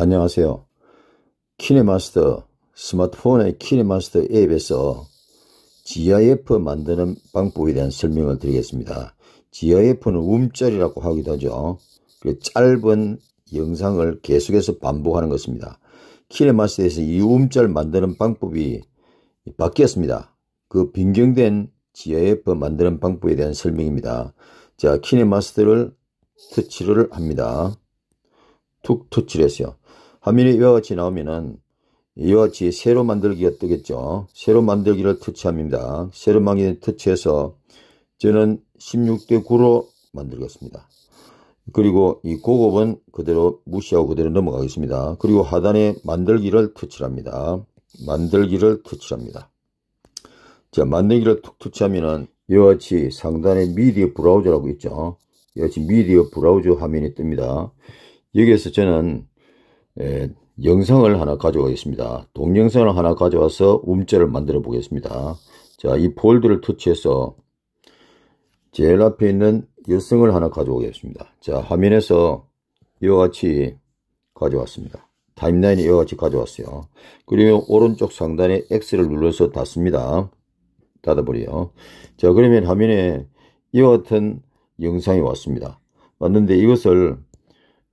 안녕하세요. 키네마스터 스마트폰의 키네마스터 앱에서 GIF 만드는 방법에 대한 설명을 드리겠습니다. GIF는 움짤이라고 하기도 하죠. 그 짧은 영상을 계속해서 반복하는 것입니다. 키네마스터에서 이 움짤 만드는 방법이 바뀌었습니다. 그 변경된 GIF 만드는 방법에 대한 설명입니다. 자, 키네마스터를 터치를 합니다. 툭 터치를 했어요. 화면이 이와 같이 나오면은 이와 같이 새로 만들기가 뜨겠죠. 새로 만들기를 터치합니다. 새로 만들기 터치해서 저는 16대 9로 만들겠습니다. 그리고 이 고급은 그대로 무시하고 그대로 넘어가겠습니다. 그리고 하단에 만들기를 터치합니다. 만들기를 터치합니다. 자, 만들기를 툭 터치하면은 이와 같이 상단에 미디어 브라우저라고 있죠. 이와 같이 미디어 브라우저 화면이 뜹니다. 여기에서 저는 예, 영상을 하나 가져오겠습니다. 동영상을 하나 가져와서 움짤을 만들어 보겠습니다. 자, 이 폴드를 터치해서 제일 앞에 있는 일성을 하나 가져오겠습니다. 자, 화면에서 이와 같이 가져왔습니다. 타임라인이 이와 같이 가져왔어요. 그리고 오른쪽 상단에 X를 눌러서 닫습니다. 닫아버려요. 자, 그러면 화면에 이와 같은 영상이 왔습니다. 왔는데 이것을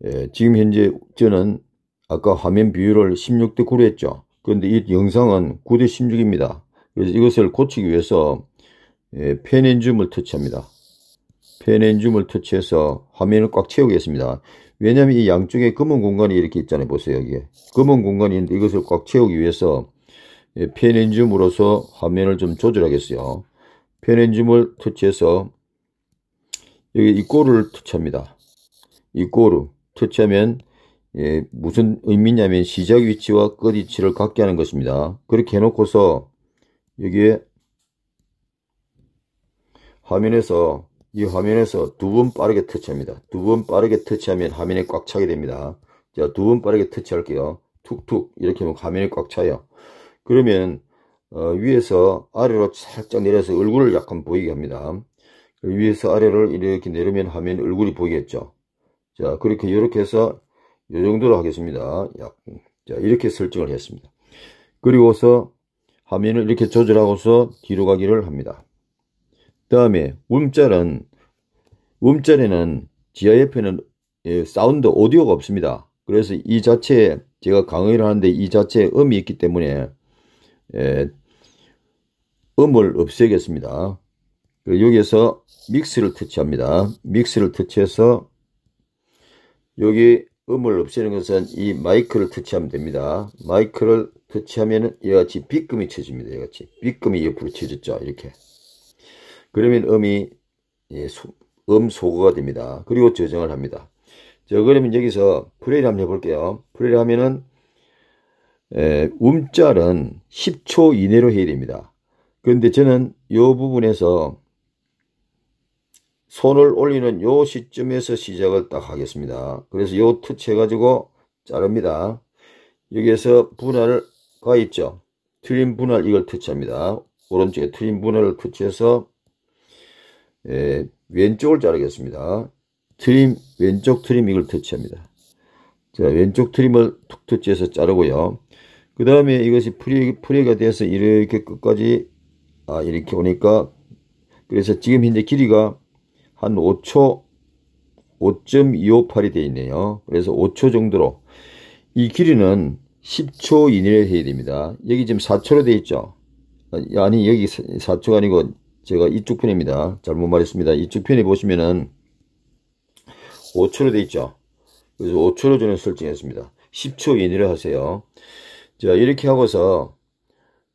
예, 지금 현재 저는 아까 화면 비율을 16대 9로 했죠. 그런데 이 영상은 9대 16입니다. 그래서 이것을 고치기 위해서 예, 펜앤줌을 터치합니다. 펜앤줌을 터치해서 화면을 꽉 채우겠습니다. 왜냐하면 이 양쪽에 검은 공간이 이렇게 있잖아요. 보세요. 여기에 검은 공간이 있는데 이것을 꽉 채우기 위해서 예, 펜앤줌으로서 화면을 좀 조절하겠어요. 펜앤줌을 터치해서 여기 이 골을 터치합니다. 이 골을 터치하면 예, 무슨 의미냐면 시작 위치와 끝 위치를 갖게 하는 것입니다. 그렇게 해놓고서 여기에 화면에서 이 화면에서 두 번 빠르게 터치합니다. 두 번 빠르게 터치하면 화면에 꽉 차게 됩니다. 자, 두 번 빠르게 터치할게요. 툭툭 이렇게 하면 화면이 꽉 차요. 그러면 어, 위에서 아래로 살짝 내려서 얼굴을 약간 보이게 합니다. 위에서 아래로 이렇게 내리면 화면 얼굴이 보이겠죠. 자, 그렇게 이렇게 해서 요 정도로 하겠습니다. 약. 자, 이렇게 설정을 했습니다. 그리고서 화면을 이렇게 조절하고서 뒤로 가기를 합니다. 다음에 움짤은 움짤에는 GIF에는 예, 사운드 오디오가 없습니다. 그래서 이 자체에 제가 강의를 하는데 이 자체에 음이 있기 때문에 예, 음을 없애겠습니다. 여기에서 믹스를 터치합니다. 믹스를 터치해서 여기 음을 없애는 것은 이 마이크를 터치하면 됩니다. 마이크를 터치하면 이같이 와 빗금이 쳐집니다. 이같이 빗금이 옆으로 쳐졌죠. 이렇게. 그러면 음이 예, 소, 음 소거가 됩니다. 그리고 저장을 합니다. 자 그러면 여기서 플레이를 한번 해볼게요. 플레이를 하면은 에, 음짤은 10초 이내로 해야 됩니다. 그런데 저는 이 부분에서 손을 올리는 요 시점에서 시작을 딱 하겠습니다. 그래서 요 터치 해가지고 자릅니다. 여기에서 분할을 가 있죠. 트림 분할 이걸 터치합니다. 오른쪽에 트림 분할을 터치해서 예, 왼쪽을 자르겠습니다. 트림 왼쪽 트림 이걸 터치합니다. 자 왼쪽 트림을 툭 터치해서 자르고요. 그 다음에 이것이 프리, 프리가 돼서 이렇게 끝까지 아 이렇게 오니까 그래서 지금 현재 길이가 한 5초 5.258이 되어 있네요. 그래서 5초 정도로 이 길이는 10초 이내에 해야 됩니다. 여기 지금 4초로 되어 있죠. 아니 여기 4초가 아니고 제가 이쪽 편입니다. 잘못 말했습니다. 이쪽 편에 보시면은 5초로 되어 있죠. 그래서 5초로 저는 설정했습니다. 10초 이내로 하세요. 자 이렇게 하고서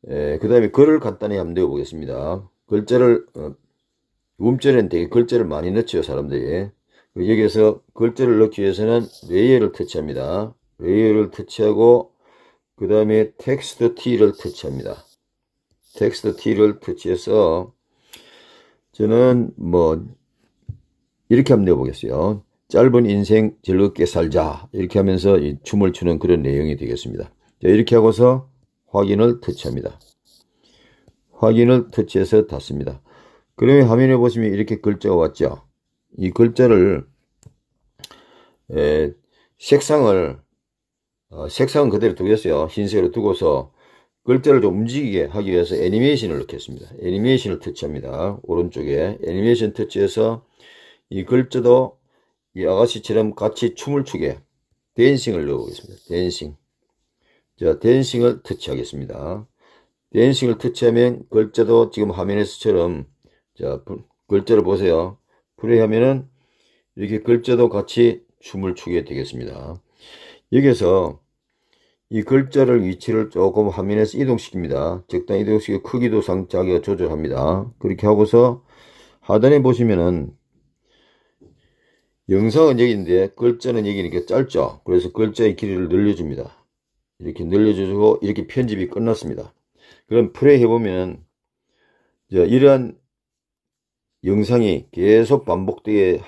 예, 그 다음에 글을 간단히 한번 넣어 보겠습니다. 글자를 어, 움절에는 되게 글자를 많이 넣죠 사람들이 여기에서 글자를 넣기 위해서는 레이어를 터치합니다 레이어를 터치하고 그 다음에 텍스트 T를 터치합니다 텍스트 T를 터치해서 저는 뭐 이렇게 한번 내어보겠어요 짧은 인생 즐겁게 살자 이렇게 하면서 춤을 추는 그런 내용이 되겠습니다 자, 이렇게 하고서 확인을 터치합니다 확인을 터치해서 닫습니다 그러면 화면에 보시면 이렇게 글자가 왔죠. 이 글자를 에, 색상을 어, 색상은 그대로 두겠어요. 흰색으로 두고서 글자를 좀 움직이게 하기 위해서 애니메이션을 넣겠습니다. 애니메이션을 터치합니다. 오른쪽에 애니메이션 터치해서 이 글자도 이 아가씨처럼 같이 춤을 추게 댄싱을 넣어보겠습니다. 댄싱 자 댄싱을 터치하겠습니다. 댄싱을 터치하면 글자도 지금 화면에서처럼 자, 글자를 보세요. 플레이하면은 이렇게 글자도 같이 춤을 추게 되겠습니다. 여기서 에이 글자를 위치를 조금 화면에서 이동시킵니다. 적당히 이동시키고 크기도 상, 자기가 조절합니다. 그렇게 하고서 하단에 보시면은 영상은 여기인데 글자는 여기니까 짧죠. 그래서 글자의 길이를 늘려줍니다. 이렇게 늘려주고 이렇게 편집이 끝났습니다. 그럼 플레이 해보면 이러한 영상이 계속 반복되게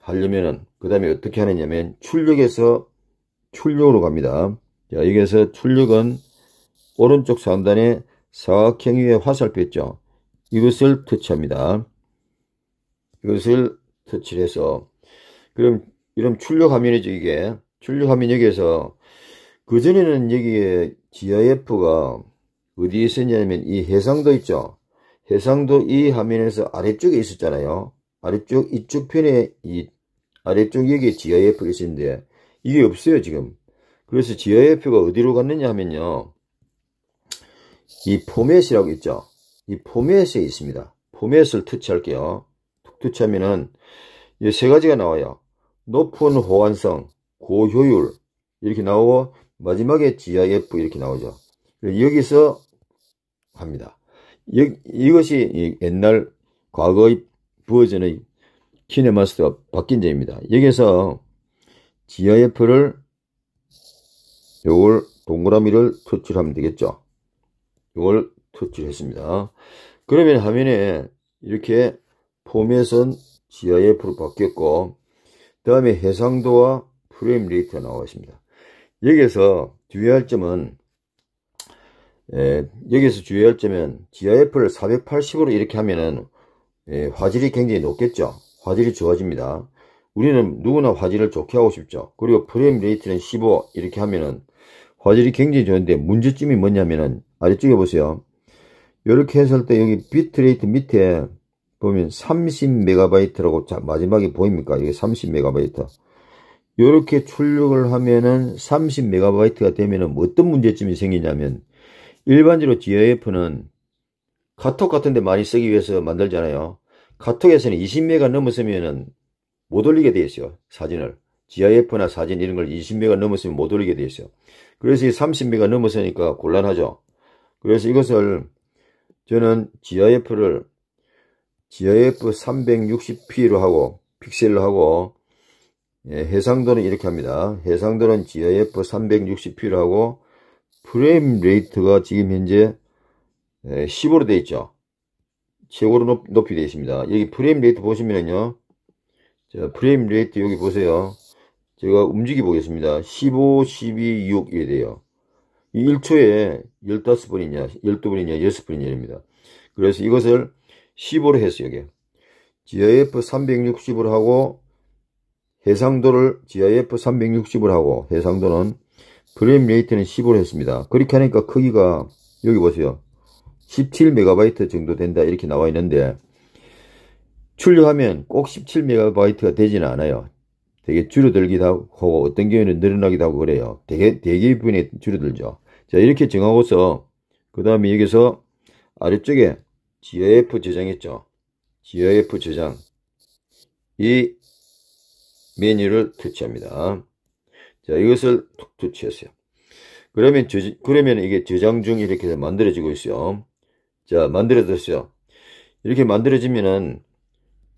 하려면은 그 다음에 어떻게 하느냐면 출력에서 출력으로 갑니다. 자, 여기에서 출력은 오른쪽 상단에 사각형 위에 화살표 있죠. 이것을 터치합니다. 이것을 터치 해서 그럼 이런 출력 화면이죠 이게 출력 화면 여기에서 그전에는 여기에 GIF가 어디에 있었냐면 이 해상도 있죠 해상도 이 화면에서 아래쪽에 있었잖아요. 아래쪽 이쪽 편에 이 아래쪽 여기 GIF가 있는데 이게 없어요 지금. 그래서 GIF가 어디로 갔느냐 하면요. 이 포맷이라고 있죠. 이 포맷에 있습니다. 포맷을 터치할게요. 툭 터치하면은 이 세 가지가 나와요. 높은 호환성, 고효율 이렇게 나오고 마지막에 GIF 이렇게 나오죠. 여기서 합니다. 이것이 옛날 과거의 버전의 키네마스터가 바뀐 점입니다. 여기서 GIF를 요걸 동그라미를 터치하면 되겠죠. 이걸 터치했습니다. 그러면 화면에 이렇게 포메선 GIF로 바뀌었고 다음에 해상도와 프레임 레이트가 나와 있습니다. 여기서 주의할 점은 에, 예, 여기서 주의할 점은 GIF를 480으로 이렇게 하면은 에, 예, 화질이 굉장히 높겠죠 화질이 좋아집니다 우리는 누구나 화질을 좋게 하고 싶죠 그리고 프레임 레이트는 15 이렇게 하면은 화질이 굉장히 좋은데 문제점이 뭐냐면은 아래쪽에 보세요 이렇게 했을 때 여기 비트레이트 밑에 보면 30MB라고 마지막에 보입니까? 이게 30MB. 이렇게 출력을 하면은 30MB가 되면은 어떤 문제점이 생기냐면 일반적으로 GIF는 카톡 같은 데 많이 쓰기 위해서 만들잖아요. 카톡에서는 20메가 넘었으면못 올리게 돼 있어요. 사진을. GIF나 사진 이런 걸 20메가 넘었으면 못 올리게 돼 있어요. 그래서 이 30메가 넘었으니까 곤란하죠. 그래서 이것을 저는 GIF를 GIF 360p로 하고 픽셀로 하고 예, 해상도는 이렇게 합니다. 해상도는 GIF 360p로 하고 프레임 레이트가 지금 현재 15로 되어 있죠. 최고로 높, 높이 되어 있습니다. 여기 프레임 레이트 보시면요. 자, 프레임 레이트 여기 보세요. 제가 움직이 보겠습니다. 15, 12, 6 이래 돼요. 1초에 15번이냐, 12번이냐, 6번이냐 입니다. 그래서 이것을 15로 했어요, 여기. GIF 360을 하고 해상도를 GIF 360을 하고 해상도는 프레임 레이트는 15로 했습니다. 그렇게 하니까 크기가 여기 보세요. 17MB 정도 된다 이렇게 나와 있는데 출력하면 꼭 17MB가 되지는 않아요. 되게 줄어들기도 하고 어떤 경우에는 늘어나기도 하고 그래요. 되게 되게 부분이 줄어들죠. 자 이렇게 정하고서 그 다음에 여기서 아래쪽에 GIF 저장했죠. GIF 저장 이 메뉴를 터치합니다. 자, 이것을 툭툭 치었어요. 그러면 저, 그러면 이게 저장 중 이렇게 만들어지고 있어요. 자, 만들어졌어요. 이렇게 만들어지면은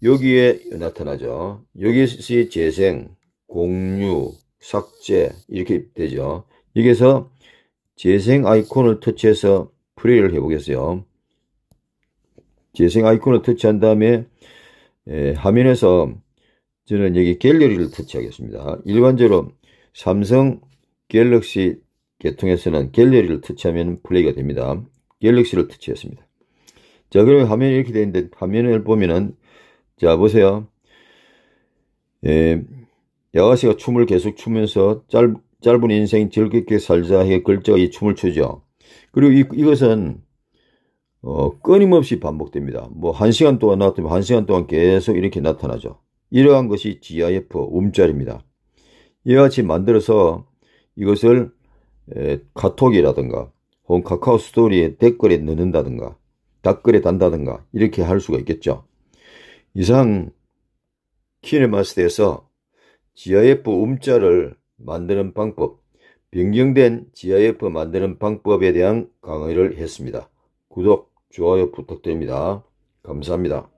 여기에 나타나죠. 여기서 재생, 공유, 삭제 이렇게 되죠. 여기서 재생 아이콘을 터치해서 플레이를 해보겠어요. 재생 아이콘을 터치한 다음에 예, 화면에서 저는 여기 갤러리를 터치하겠습니다. 일반적으로 삼성 갤럭시 계통에서는 갤러리를 터치하면 플레이가 됩니다. 갤럭시를 터치했습니다. 자, 그러면 화면이 이렇게 되는데 어있 화면을 보면은 자, 보세요. 예, 야가씨가 춤을 계속 추면서 짧, 짧은 인생 즐겁게 살자 해 글자가 이 춤을 추죠. 그리고 이, 이것은 어, 끊임없이 반복됩니다. 뭐 한 시간 동안 나왔다면 한 시간 동안 계속 이렇게 나타나죠. 이러한 것이 GIF 움짤입니다. 이와 같이 만들어서 이것을 카톡이라든가 혹은 카카오 스토리에 댓글에 넣는다든가 댓글에 단다든가 이렇게 할 수가 있겠죠. 이상 키네마스터에서 GIF 음자를 만드는 방법, 변경된 GIF 만드는 방법에 대한 강의를 했습니다. 구독, 좋아요 부탁드립니다. 감사합니다.